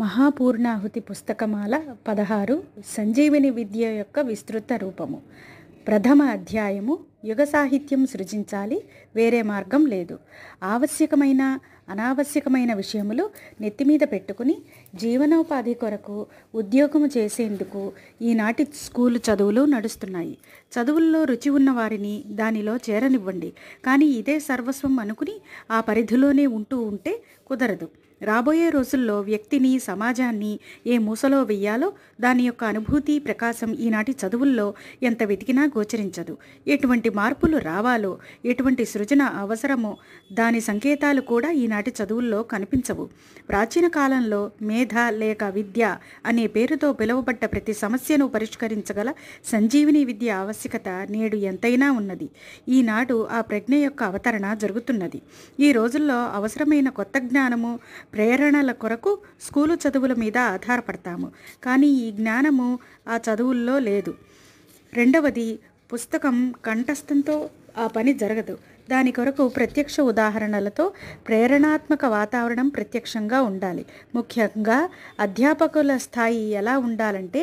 మహాపూర్ణాహుతి పుస్తకమాల పదహారు సంజీవిని విద్య యొక్క విస్తృత రూపము ప్రథమ అధ్యాయము యుగ సాహిత్యం సృజించాలి వేరే మార్గం లేదు ఆవశ్యకమైన అనావశ్యకమైన విషయములు నెత్తిమీద పెట్టుకుని జీవనోపాధి కొరకు ఉద్యోగము చేసేందుకు ఈనాటి స్కూలు చదువులు నడుస్తున్నాయి చదువుల్లో రుచి ఉన్న వారిని దానిలో చేరనివ్వండి కానీ ఇదే సర్వస్వం అనుకుని ఆ పరిధిలోనే ఉంటూ ఉంటే కుదరదు రాబోయే రోజుల్లో వ్యక్తిని సమాజాన్ని ఏ మూసలో వెయ్యాలో దాని యొక్క అనుభూతి ప్రకాశం ఈనాటి చదువుల్లో ఎంత వెతికినా గోచరించదు ఎటువంటి మార్పులు రావాలో ఎటువంటి సృజన అవసరమో దాని సంకేతాలు కూడా ఈనాటి నాటి చదువుల్లో కనిపించవు ప్రాచీన కాలంలో మేధ లేక విద్య అనే పేరుతో పిలువబడ్డ ప్రతి సమస్యను పరిష్కరించగల సంజీవిని విద్య ఆవశ్యకత నేడు ఎంతైనా ఉన్నది ఈనాడు ఆ ప్రజ్ఞ యొక్క అవతరణ జరుగుతున్నది ఈ రోజుల్లో అవసరమైన కొత్త జ్ఞానము ప్రేరణల కొరకు స్కూలు చదువుల మీద ఆధారపడతాము కానీ ఈ జ్ఞానము ఆ చదువుల్లో లేదు రెండవది పుస్తకం కంఠస్థంతో ఆ పని జరగదు దాని కొరకు ప్రత్యక్ష ఉదాహరణలతో ప్రేరణాత్మక వాతావరణం ప్రత్యక్షంగా ఉండాలి ముఖ్యంగా అధ్యాపకుల స్థాయి ఎలా ఉండాలంటే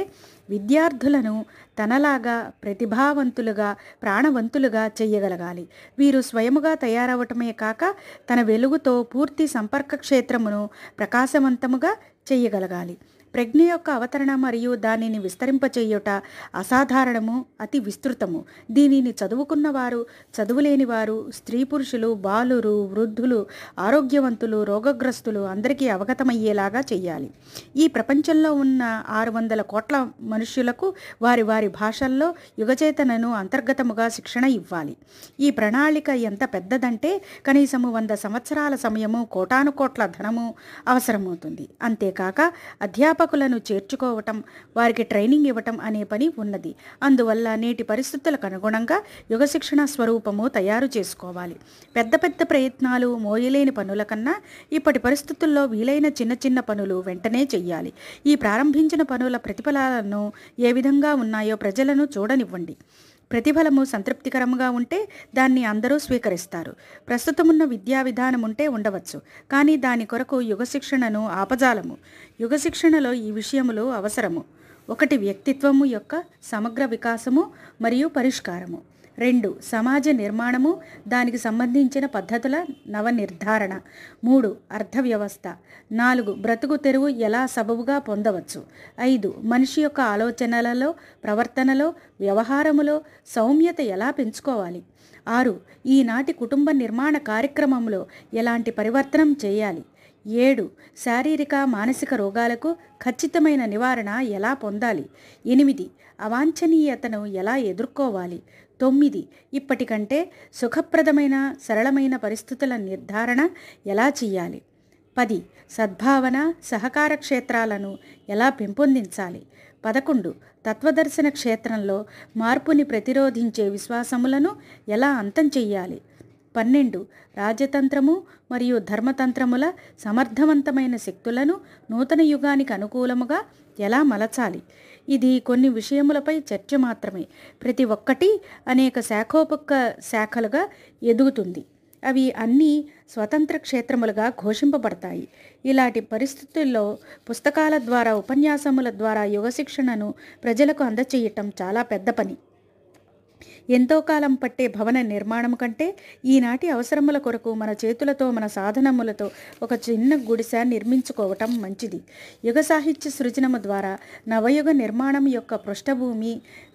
విద్యార్థులను తనలాగా ప్రతిభావంతులుగా ప్రాణవంతులుగా చేయగలగాలి వీరు స్వయముగా తయారవటమే కాక తన వెలుగుతో పూర్తి సంపర్క క్షేత్రమును ప్రకాశవంతముగా చేయగలగాలి ప్రజ్ఞ యొక్క అవతరణ మరియు దానిని విస్తరింపచేయుట అసాధారణము అతి విస్తృతము దీనిని చదువుకున్నవారు వారు చదువులేని వారు స్త్రీ పురుషులు బాలురు వృద్ధులు ఆరోగ్యవంతులు రోగగ్రస్తులు అందరికీ అవగతమయ్యేలాగా చేయాలి ఈ ప్రపంచంలో ఉన్న ఆరు వందల కోట్ల మనుష్యులకు వారి వారి భాషల్లో యుగచేతనను అంతర్గతముగా శిక్షణ ఇవ్వాలి ఈ ప్రణాళిక ఎంత పెద్దదంటే కనీసము వంద సంవత్సరాల సమయము కోటాను కోట్ల ధనము అవసరమవుతుంది అంతేకాక అధ్యాపకులను చేర్చుకోవటం వారికి ట్రైనింగ్ ఇవ్వటం అనే పని ఉన్నది అందువల్ల నేటి పరిస్థితులకు అనుగుణంగా యుగ శిక్షణ స్వరూపము తయారు చేసుకోవాలి పెద్ద పెద్ద ప్రయత్నాలు మోయలేని పనుల కన్నా ఇప్పటి పరిస్థితుల్లో వీలైన చిన్న చిన్న పనులు వెంటనే చెయ్యాలి ఈ ప్రారంభించిన పనుల ప్రతిఫలాలను ఏ విధంగా ఉన్నాయో ప్రజలను చూడనివ్వండి ప్రతిఫలము సంతృప్తికరంగా ఉంటే దాన్ని అందరూ స్వీకరిస్తారు ప్రస్తుతమున్న విద్యా విధానం ఉంటే ఉండవచ్చు కానీ దాని కొరకు యుగశిక్షణను ఆపజాలము యుగశిక్షణలో ఈ విషయములు అవసరము ఒకటి వ్యక్తిత్వము యొక్క సమగ్ర వికాసము మరియు పరిష్కారము రెండు సమాజ నిర్మాణము దానికి సంబంధించిన పద్ధతుల నవ నిర్ధారణ మూడు అర్థ వ్యవస్థ నాలుగు బ్రతుకు తెరువు ఎలా సబబుగా పొందవచ్చు ఐదు మనిషి యొక్క ఆలోచనలలో ప్రవర్తనలో వ్యవహారములో సౌమ్యత ఎలా పెంచుకోవాలి ఆరు ఈనాటి కుటుంబ నిర్మాణ కార్యక్రమంలో ఎలాంటి పరివర్తనం చేయాలి ఏడు శారీరక మానసిక రోగాలకు ఖచ్చితమైన నివారణ ఎలా పొందాలి ఎనిమిది అవాంఛనీయతను ఎలా ఎదుర్కోవాలి తొమ్మిది ఇప్పటికంటే సుఖప్రదమైన సరళమైన పరిస్థితుల నిర్ధారణ ఎలా చేయాలి పది సద్భావన సహకార క్షేత్రాలను ఎలా పెంపొందించాలి పదకొండు తత్వదర్శన క్షేత్రంలో మార్పుని ప్రతిరోధించే విశ్వాసములను ఎలా అంతం చెయ్యాలి పన్నెండు రాజతంత్రము మరియు ధర్మతంత్రముల సమర్థవంతమైన శక్తులను నూతన యుగానికి అనుకూలముగా ఎలా మలచాలి ఇది కొన్ని విషయములపై చర్చ మాత్రమే ప్రతి ఒక్కటి అనేక శాఖోపక్క శాఖలుగా ఎదుగుతుంది అవి అన్నీ స్వతంత్ర క్షేత్రములుగా ఘోషింపబడతాయి ఇలాంటి పరిస్థితుల్లో పుస్తకాల ద్వారా ఉపన్యాసముల ద్వారా యుగశిక్షణను ప్రజలకు అందచేయటం చాలా పెద్ద పని ఎంతో కాలం పట్టే భవన నిర్మాణం కంటే ఈనాటి అవసరముల కొరకు మన చేతులతో మన సాధనములతో ఒక చిన్న గుడిస నిర్మించుకోవటం మంచిది యుగ సాహిత్య సృజనము ద్వారా నవయుగ నిర్మాణం యొక్క పృష్ఠభూమి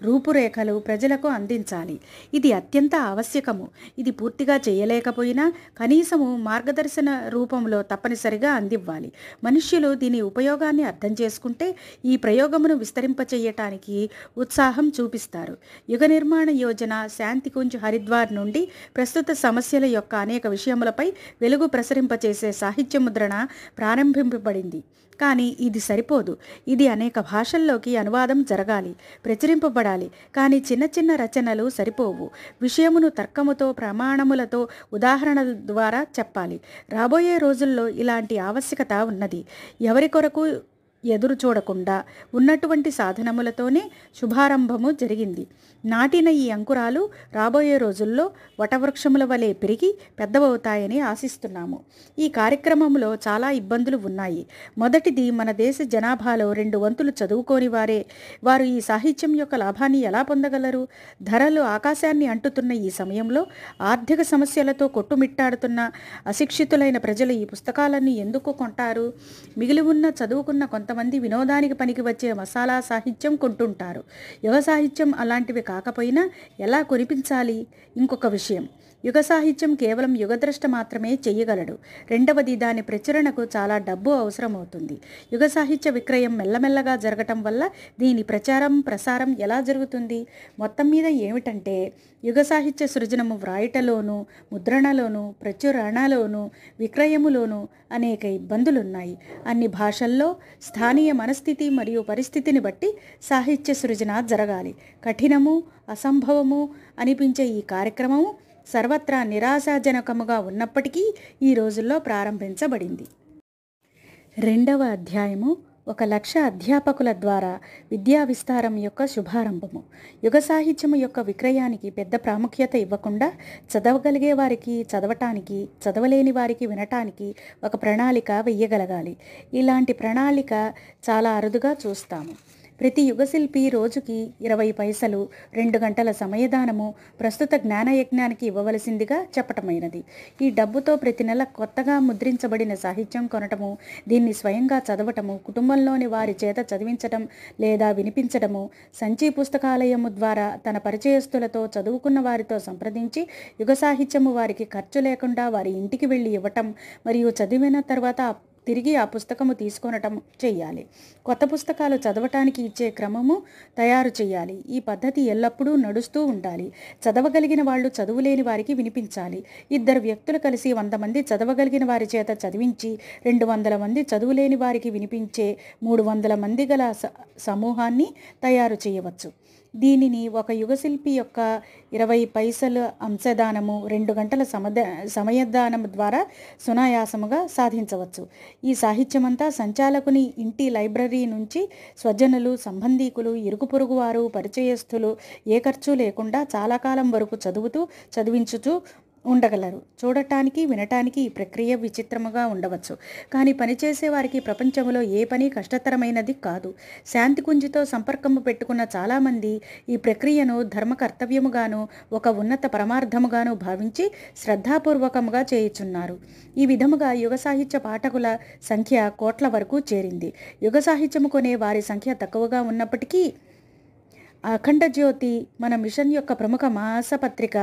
రూపురేఖలు ప్రజలకు అందించాలి ఇది అత్యంత ఆవశ్యకము ఇది పూర్తిగా చేయలేకపోయినా కనీసము మార్గదర్శన రూపంలో తప్పనిసరిగా అందివ్వాలి మనుష్యులు దీని ఉపయోగాన్ని అర్థం చేసుకుంటే ఈ ప్రయోగమును విస్తరింపచేయటానికి ఉత్సాహం చూపిస్తారు యుగ నిర్మాణ యోజన రచన శాంతికుంజ్ హరిద్వార్ నుండి ప్రస్తుత సమస్యల యొక్క అనేక విషయములపై వెలుగు ప్రసరింపచేసే సాహిత్య ముద్రణ ప్రారంభింపబడింది కానీ ఇది సరిపోదు ఇది అనేక భాషల్లోకి అనువాదం జరగాలి ప్రచురింపబడాలి కానీ చిన్న చిన్న రచనలు సరిపోవు విషయమును తర్కముతో ప్రమాణములతో ఉదాహరణల ద్వారా చెప్పాలి రాబోయే రోజుల్లో ఇలాంటి ఆవశ్యకత ఉన్నది ఎవరి కొరకు ఎదురు చూడకుండా ఉన్నటువంటి సాధనములతోనే శుభారంభము జరిగింది నాటిన ఈ అంకురాలు రాబోయే రోజుల్లో వటవృక్షముల వలె పెరిగి పెద్దవవుతాయని ఆశిస్తున్నాము ఈ కార్యక్రమంలో చాలా ఇబ్బందులు ఉన్నాయి మొదటిది మన దేశ జనాభాలో రెండు వంతులు చదువుకోని వారే వారు ఈ సాహిత్యం యొక్క లాభాన్ని ఎలా పొందగలరు ధరలు ఆకాశాన్ని అంటుతున్న ఈ సమయంలో ఆర్థిక సమస్యలతో కొట్టుమిట్టాడుతున్న అశిక్షితులైన ప్రజలు ఈ పుస్తకాలన్నీ ఎందుకు కొంటారు మిగిలి ఉన్న చదువుకున్న కొంత కొంతమంది వినోదానికి పనికి వచ్చే మసాలా సాహిత్యం కొంటుంటారు యువ సాహిత్యం అలాంటివి కాకపోయినా ఎలా కురిపించాలి ఇంకొక విషయం యుగ సాహిత్యం కేవలం యుగద్రష్ట మాత్రమే చేయగలడు రెండవది దాని ప్రచురణకు చాలా డబ్బు అవసరమవుతుంది యుగ సాహిత్య విక్రయం మెల్లమెల్లగా జరగటం వల్ల దీని ప్రచారం ప్రసారం ఎలా జరుగుతుంది మొత్తం మీద ఏమిటంటే యుగ సాహిత్య సృజనము వ్రాయటలోను ముద్రణలోను ప్రచురణలోను విక్రయములోను అనేక ఇబ్బందులున్నాయి అన్ని భాషల్లో స్థానియ మనస్థితి మరియు పరిస్థితిని బట్టి సాహిత్య సృజన జరగాలి కఠినము అసంభవము అనిపించే ఈ కార్యక్రమము సర్వత్రా నిరాశాజనకముగా ఉన్నప్పటికీ ఈ రోజుల్లో ప్రారంభించబడింది రెండవ అధ్యాయము ఒక లక్ష అధ్యాపకుల ద్వారా విద్యా విస్తారం యొక్క శుభారంభము యుగ సాహిత్యము యొక్క విక్రయానికి పెద్ద ప్రాముఖ్యత ఇవ్వకుండా చదవగలిగే వారికి చదవటానికి చదవలేని వారికి వినటానికి ఒక ప్రణాళిక వెయ్యగలగాలి ఇలాంటి ప్రణాళిక చాలా అరుదుగా చూస్తాము ప్రతి యుగశిల్పి రోజుకి ఇరవై పైసలు రెండు గంటల సమయదానము ప్రస్తుత జ్ఞానయజ్ఞానికి ఇవ్వవలసిందిగా చెప్పటమైనది ఈ డబ్బుతో ప్రతి నెల కొత్తగా ముద్రించబడిన సాహిత్యం కొనటము దీన్ని స్వయంగా చదవటము కుటుంబంలోని వారి చేత చదివించటం లేదా వినిపించడము సంచి పుస్తకాలయము ద్వారా తన పరిచయస్తులతో చదువుకున్న వారితో సంప్రదించి యుగ సాహిత్యము వారికి ఖర్చు లేకుండా వారి ఇంటికి వెళ్ళి ఇవ్వటం మరియు చదివిన తర్వాత తిరిగి ఆ పుస్తకము తీసుకొనటం చేయాలి కొత్త పుస్తకాలు చదవటానికి ఇచ్చే క్రమము తయారు చేయాలి ఈ పద్ధతి ఎల్లప్పుడూ నడుస్తూ ఉండాలి చదవగలిగిన వాళ్ళు చదువులేని వారికి వినిపించాలి ఇద్దరు వ్యక్తులు కలిసి వంద మంది చదవగలిగిన వారి చేత చదివించి రెండు వందల మంది చదువులేని వారికి వినిపించే మూడు వందల మంది గల సమూహాన్ని తయారు చేయవచ్చు దీనిని ఒక యుగశిల్పి యొక్క ఇరవై పైసలు అంశదానము రెండు గంటల సమద సమయదానం ద్వారా సునాయాసముగా సాధించవచ్చు ఈ సాహిత్యమంతా సంచాలకుని ఇంటి లైబ్రరీ నుంచి స్వజనులు సంబంధీకులు ఇరుగు పొరుగువారు వారు పరిచయస్తులు ఏ ఖర్చు లేకుండా చాలా కాలం వరకు చదువుతూ చదివించుతూ ఉండగలరు చూడటానికి వినటానికి ఈ ప్రక్రియ విచిత్రముగా ఉండవచ్చు కానీ పనిచేసే వారికి ప్రపంచంలో ఏ పని కష్టతరమైనది కాదు శాంతి కుంజితో సంపర్కము పెట్టుకున్న చాలామంది ఈ ప్రక్రియను ధర్మ కర్తవ్యముగాను ఒక ఉన్నత పరమార్థముగాను భావించి శ్రద్ధాపూర్వకముగా చేయుచున్నారు ఈ విధముగా యుగ సాహిత్య పాఠకుల సంఖ్య కోట్ల వరకు చేరింది యుగ సాహిత్యము కొనే వారి సంఖ్య తక్కువగా ఉన్నప్పటికీ అఖండ జ్యోతి మన మిషన్ యొక్క ప్రముఖ మాసపత్రిక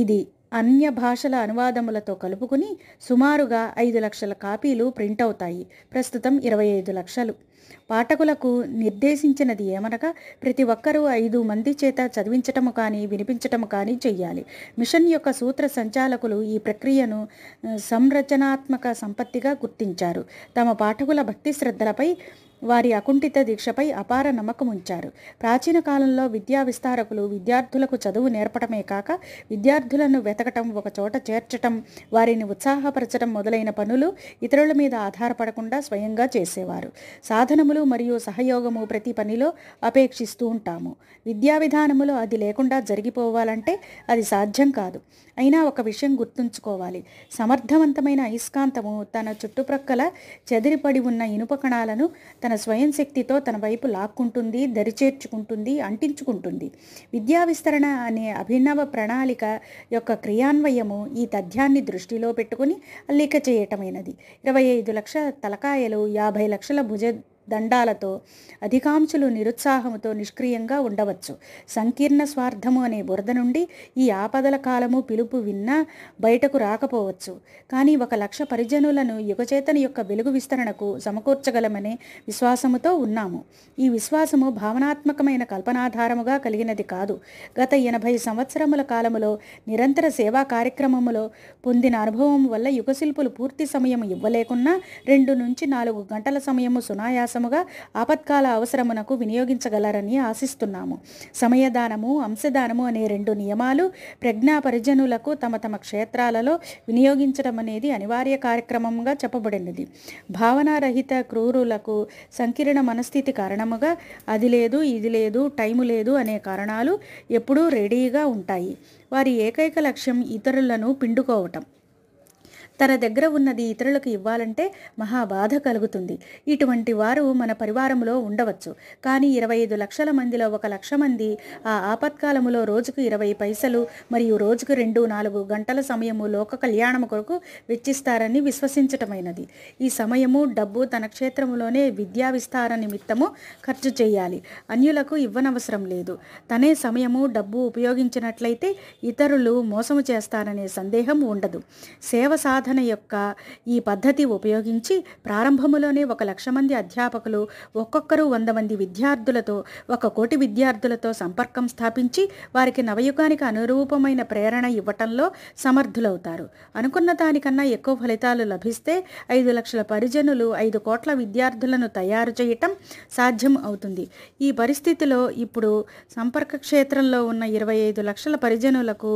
ఇది అన్య భాషల అనువాదములతో కలుపుకుని సుమారుగా ఐదు లక్షల కాపీలు ప్రింట్ అవుతాయి ప్రస్తుతం ఇరవై ఐదు లక్షలు పాఠకులకు నిర్దేశించినది ఏమనగా ప్రతి ఒక్కరూ ఐదు మంది చేత చదివించటము కానీ వినిపించటము కానీ చెయ్యాలి మిషన్ యొక్క సూత్ర సంచాలకులు ఈ ప్రక్రియను సంరచనాత్మక సంపత్తిగా గుర్తించారు తమ పాఠకుల భక్తి శ్రద్ధలపై వారి అకుంఠిత దీక్షపై అపార నమ్మకం ఉంచారు ప్రాచీన కాలంలో విద్యా విస్తారకులు విద్యార్థులకు చదువు నేర్పడమే కాక విద్యార్థులను వెతకటం ఒక చోట చేర్చటం వారిని ఉత్సాహపరచడం మొదలైన పనులు ఇతరుల మీద ఆధారపడకుండా స్వయంగా చేసేవారు సాధనములు మరియు సహయోగము ప్రతి పనిలో అపేక్షిస్తూ ఉంటాము విద్యా విధానములో అది లేకుండా జరిగిపోవాలంటే అది సాధ్యం కాదు అయినా ఒక విషయం గుర్తుంచుకోవాలి సమర్థవంతమైన అయస్కాంతము తన చుట్టుప్రక్కల చెదిరిపడి ఉన్న ఇనుప కణాలను తన స్వయం శక్తితో తన వైపు లాక్కుంటుంది దరిచేర్చుకుంటుంది అంటించుకుంటుంది విద్యా విస్తరణ అనే అభినవ ప్రణాళిక యొక్క క్రియాన్వయము ఈ తథ్యాన్ని దృష్టిలో పెట్టుకుని అల్లిక చేయటమైనది ఇరవై ఐదు లక్షల తలకాయలు యాభై లక్షల భుజ దండాలతో అధికాంశులు నిరుత్సాహముతో నిష్క్రియంగా ఉండవచ్చు సంకీర్ణ స్వార్థము అనే బురద నుండి ఈ ఆపదల కాలము పిలుపు విన్నా బయటకు రాకపోవచ్చు కానీ ఒక లక్ష పరిజనులను యుగచేతన యొక్క వెలుగు విస్తరణకు సమకూర్చగలమనే విశ్వాసముతో ఉన్నాము ఈ విశ్వాసము భావనాత్మకమైన కల్పనాధారముగా కలిగినది కాదు గత ఎనభై సంవత్సరముల కాలములో నిరంతర సేవా కార్యక్రమములో పొందిన అనుభవం వల్ల యుగశిల్పులు పూర్తి సమయం ఇవ్వలేకున్నా రెండు నుంచి నాలుగు గంటల సమయము సునాయాస కోసముగా ఆపత్కాల అవసరమునకు వినియోగించగలరని ఆశిస్తున్నాము సమయదానము అంశదానము అనే రెండు నియమాలు ప్రజ్ఞా పరిజనులకు తమ తమ క్షేత్రాలలో వినియోగించడం అనేది అనివార్య కార్యక్రమంగా చెప్పబడినది భావనారహిత క్రూరులకు సంకీర్ణ మనస్థితి కారణముగా అది లేదు ఇది లేదు టైము లేదు అనే కారణాలు ఎప్పుడూ రెడీగా ఉంటాయి వారి ఏకైక లక్ష్యం ఇతరులను పిండుకోవటం తన దగ్గర ఉన్నది ఇతరులకు ఇవ్వాలంటే మహాబాధ కలుగుతుంది ఇటువంటి వారు మన పరివారంలో ఉండవచ్చు కానీ ఇరవై ఐదు లక్షల మందిలో ఒక లక్ష మంది ఆ ఆపత్కాలములో రోజుకు ఇరవై పైసలు మరియు రోజుకు రెండు నాలుగు గంటల సమయము లోక కళ్యాణం కొరకు వెచ్చిస్తారని విశ్వసించటమైనది ఈ సమయము డబ్బు తన క్షేత్రంలోనే విద్యా విస్తార నిమిత్తము ఖర్చు చేయాలి అన్యులకు ఇవ్వనవసరం లేదు తనే సమయము డబ్బు ఉపయోగించినట్లయితే ఇతరులు మోసము చేస్తారనే సందేహం ఉండదు సేవ సాధన సాధన యొక్క ఈ పద్ధతి ఉపయోగించి ప్రారంభములోనే ఒక లక్ష మంది అధ్యాపకులు ఒక్కొక్కరు వంద మంది విద్యార్థులతో ఒక కోటి విద్యార్థులతో సంపర్కం స్థాపించి వారికి నవయుగానికి అనురూపమైన ప్రేరణ ఇవ్వటంలో సమర్థులవుతారు అనుకున్న దానికన్నా ఎక్కువ ఫలితాలు లభిస్తే ఐదు లక్షల పరిజనులు ఐదు కోట్ల విద్యార్థులను తయారు చేయటం సాధ్యం అవుతుంది ఈ పరిస్థితిలో ఇప్పుడు సంపర్క క్షేత్రంలో ఉన్న ఇరవై ఐదు లక్షల పరిజనులకు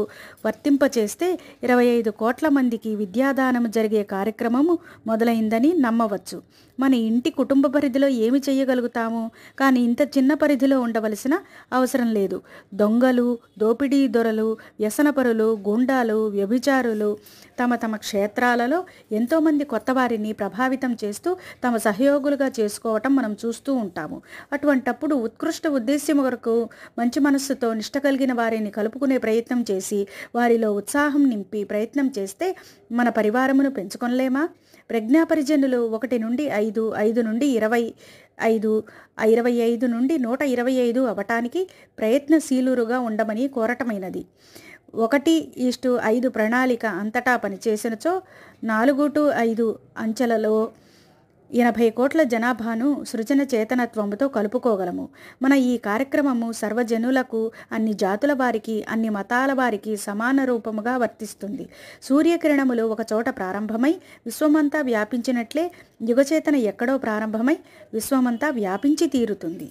వర్తింపచేస్తే ఇరవై ఐదు కోట్ల మందికి విద్యాద అన్నదానము జరిగే కార్యక్రమము మొదలైందని నమ్మవచ్చు మన ఇంటి కుటుంబ పరిధిలో ఏమి చేయగలుగుతాము కానీ ఇంత చిన్న పరిధిలో ఉండవలసిన అవసరం లేదు దొంగలు దోపిడీ దొరలు వ్యసనపరులు గుండాలు వ్యభిచారులు తమ తమ క్షేత్రాలలో ఎంతోమంది కొత్త వారిని ప్రభావితం చేస్తూ తమ సహయోగులుగా చేసుకోవటం మనం చూస్తూ ఉంటాము అటువంటప్పుడు ఉత్కృష్ట ఉద్దేశ్యం వరకు మంచి మనస్సుతో నిష్ట కలిగిన వారిని కలుపుకునే ప్రయత్నం చేసి వారిలో ఉత్సాహం నింపి ప్రయత్నం చేస్తే మన పరివారమును పెంచుకొనలేమా ప్రజ్ఞాపరిజనులు ఒకటి నుండి ఐదు ఐదు నుండి ఇరవై ఐదు ఇరవై ఐదు నుండి నూట ఇరవై ఐదు అవటానికి ప్రయత్నశీలురుగా ఉండమని కోరటమైనది ఒకటి ఈస్టు ఐదు ప్రణాళిక అంతటా పనిచేసినచో నాలుగు టు ఐదు అంచెలలో ఎనభై కోట్ల జనాభాను సృజన చేతనత్వముతో కలుపుకోగలము మన ఈ కార్యక్రమము సర్వజనులకు అన్ని జాతుల వారికి అన్ని మతాల వారికి సమాన రూపముగా వర్తిస్తుంది సూర్యకిరణములు ఒకచోట ప్రారంభమై విశ్వమంతా వ్యాపించినట్లే యుగచేతన ఎక్కడో ప్రారంభమై విశ్వమంతా వ్యాపించి తీరుతుంది